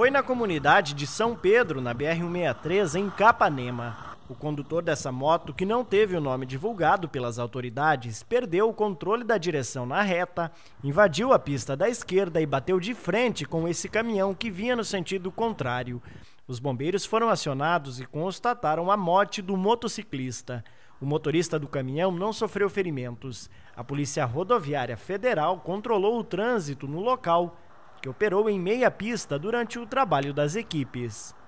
Foi na comunidade de São Pedro, na BR-163, em Capanema. O condutor dessa moto, que não teve o nome divulgado pelas autoridades, perdeu o controle da direção na reta, invadiu a pista da esquerda e bateu de frente com esse caminhão que vinha no sentido contrário. Os bombeiros foram acionados e constataram a morte do motociclista. O motorista do caminhão não sofreu ferimentos. A Polícia Rodoviária Federal controlou o trânsito no local que operou em meia pista durante o trabalho das equipes.